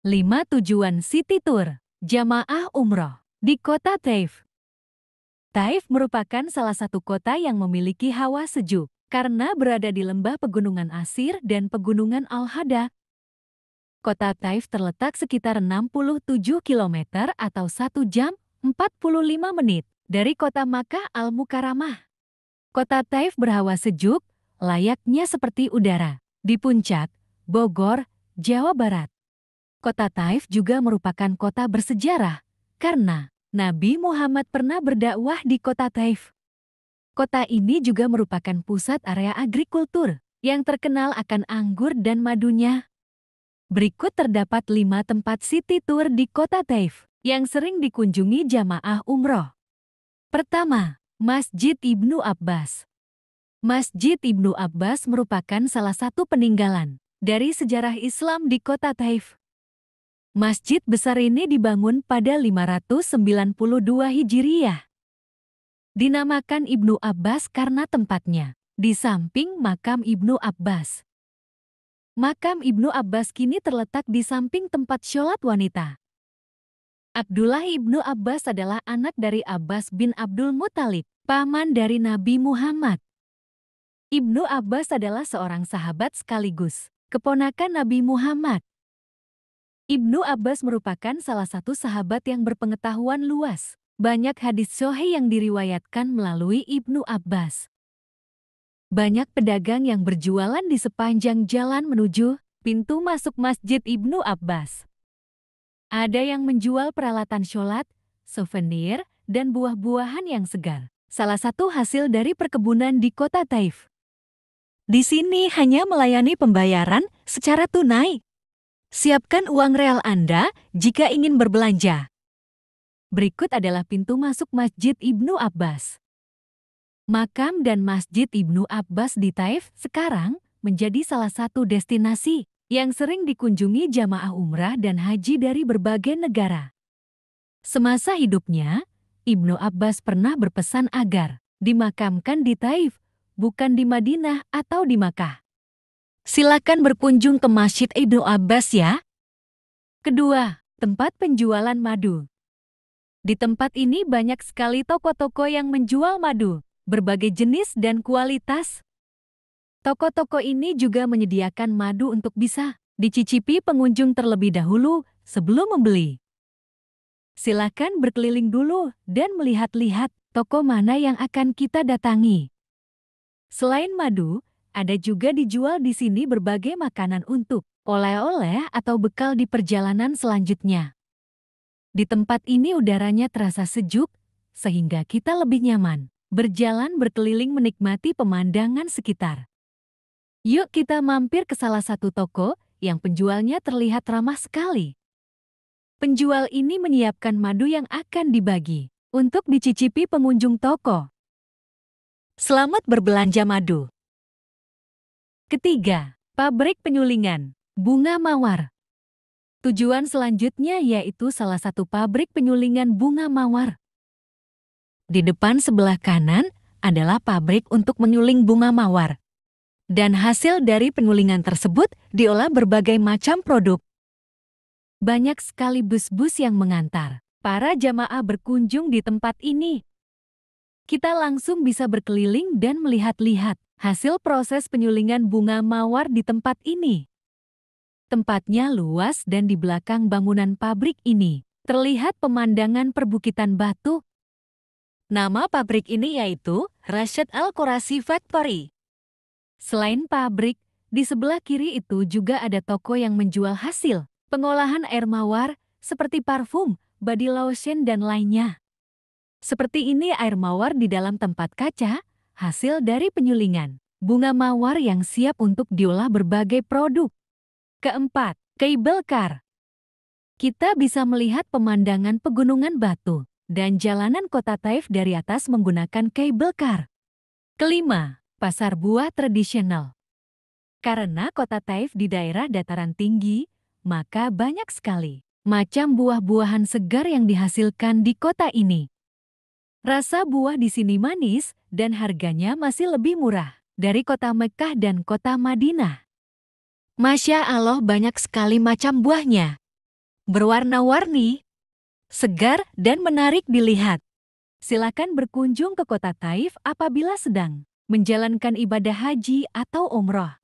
5 tujuan city tour jamaah umroh di kota Taif. Taif merupakan salah satu kota yang memiliki hawa sejuk karena berada di lembah pegunungan Asir dan pegunungan Al-Hada. Kota Taif terletak sekitar 67 km atau 1 jam 45 menit dari kota Makkah Al-Mukarramah. Kota Taif berhawa sejuk, layaknya seperti udara, di puncak, Bogor, Jawa Barat. Kota Taif juga merupakan kota bersejarah, karena Nabi Muhammad pernah berdakwah di kota Taif. Kota ini juga merupakan pusat area agrikultur, yang terkenal akan anggur dan madunya. Berikut terdapat lima tempat city tour di kota Taif, yang sering dikunjungi jamaah umroh. Pertama, Masjid Ibnu Abbas. Masjid Ibnu Abbas merupakan salah satu peninggalan dari sejarah Islam di kota Taif. Masjid besar ini dibangun pada 592 Hijriyah. Dinamakan Ibnu Abbas karena tempatnya di samping makam Ibnu Abbas. Makam Ibnu Abbas kini terletak di samping tempat sholat wanita. Abdullah Ibnu Abbas adalah anak dari Abbas bin Abdul Muthalib, paman dari Nabi Muhammad. Ibnu Abbas adalah seorang sahabat sekaligus keponakan Nabi Muhammad. Ibnu Abbas merupakan salah satu sahabat yang berpengetahuan luas. Banyak hadis sohe yang diriwayatkan melalui Ibnu Abbas. Banyak pedagang yang berjualan di sepanjang jalan menuju pintu masuk Masjid Ibnu Abbas. Ada yang menjual peralatan sholat, souvenir, dan buah-buahan yang segar. Salah satu hasil dari perkebunan di kota Taif. Di sini hanya melayani pembayaran secara tunai. Siapkan uang real Anda jika ingin berbelanja. Berikut adalah pintu masuk Masjid Ibnu Abbas. Makam dan Masjid Ibnu Abbas di Taif sekarang menjadi salah satu destinasi yang sering dikunjungi jamaah umrah dan haji dari berbagai negara. Semasa hidupnya, Ibnu Abbas pernah berpesan agar dimakamkan di Taif, bukan di Madinah atau di Makkah silakan berkunjung ke Masjid Ibnu Abbas ya. Kedua, tempat penjualan madu. Di tempat ini banyak sekali toko-toko yang menjual madu, berbagai jenis dan kualitas. Toko-toko ini juga menyediakan madu untuk bisa dicicipi pengunjung terlebih dahulu sebelum membeli. Silakan berkeliling dulu dan melihat-lihat toko mana yang akan kita datangi. Selain madu, ada juga dijual di sini berbagai makanan untuk oleh-oleh atau bekal di perjalanan selanjutnya. Di tempat ini udaranya terasa sejuk, sehingga kita lebih nyaman. Berjalan berkeliling menikmati pemandangan sekitar. Yuk kita mampir ke salah satu toko yang penjualnya terlihat ramah sekali. Penjual ini menyiapkan madu yang akan dibagi untuk dicicipi pengunjung toko. Selamat berbelanja madu. Ketiga, pabrik penyulingan, bunga mawar. Tujuan selanjutnya yaitu salah satu pabrik penyulingan bunga mawar. Di depan sebelah kanan adalah pabrik untuk menyuling bunga mawar. Dan hasil dari penyulingan tersebut diolah berbagai macam produk. Banyak sekali bus-bus yang mengantar. Para jamaah berkunjung di tempat ini. Kita langsung bisa berkeliling dan melihat-lihat hasil proses penyulingan bunga mawar di tempat ini. Tempatnya luas dan di belakang bangunan pabrik ini, terlihat pemandangan perbukitan batu. Nama pabrik ini yaitu Rashid Al Qurasi Factory. Selain pabrik, di sebelah kiri itu juga ada toko yang menjual hasil pengolahan air mawar, seperti parfum, body lotion, dan lainnya. Seperti ini air mawar di dalam tempat kaca, hasil dari penyulingan, bunga mawar yang siap untuk diolah berbagai produk. Keempat, cable car. Kita bisa melihat pemandangan pegunungan batu dan jalanan kota Taif dari atas menggunakan cable car. Kelima, pasar buah tradisional. Karena kota Taif di daerah dataran tinggi, maka banyak sekali macam buah-buahan segar yang dihasilkan di kota ini. Rasa buah di sini manis, dan harganya masih lebih murah dari kota Mekah dan kota Madinah. Masya Allah banyak sekali macam buahnya. Berwarna-warni, segar dan menarik dilihat. Silakan berkunjung ke kota Taif apabila sedang menjalankan ibadah haji atau umroh.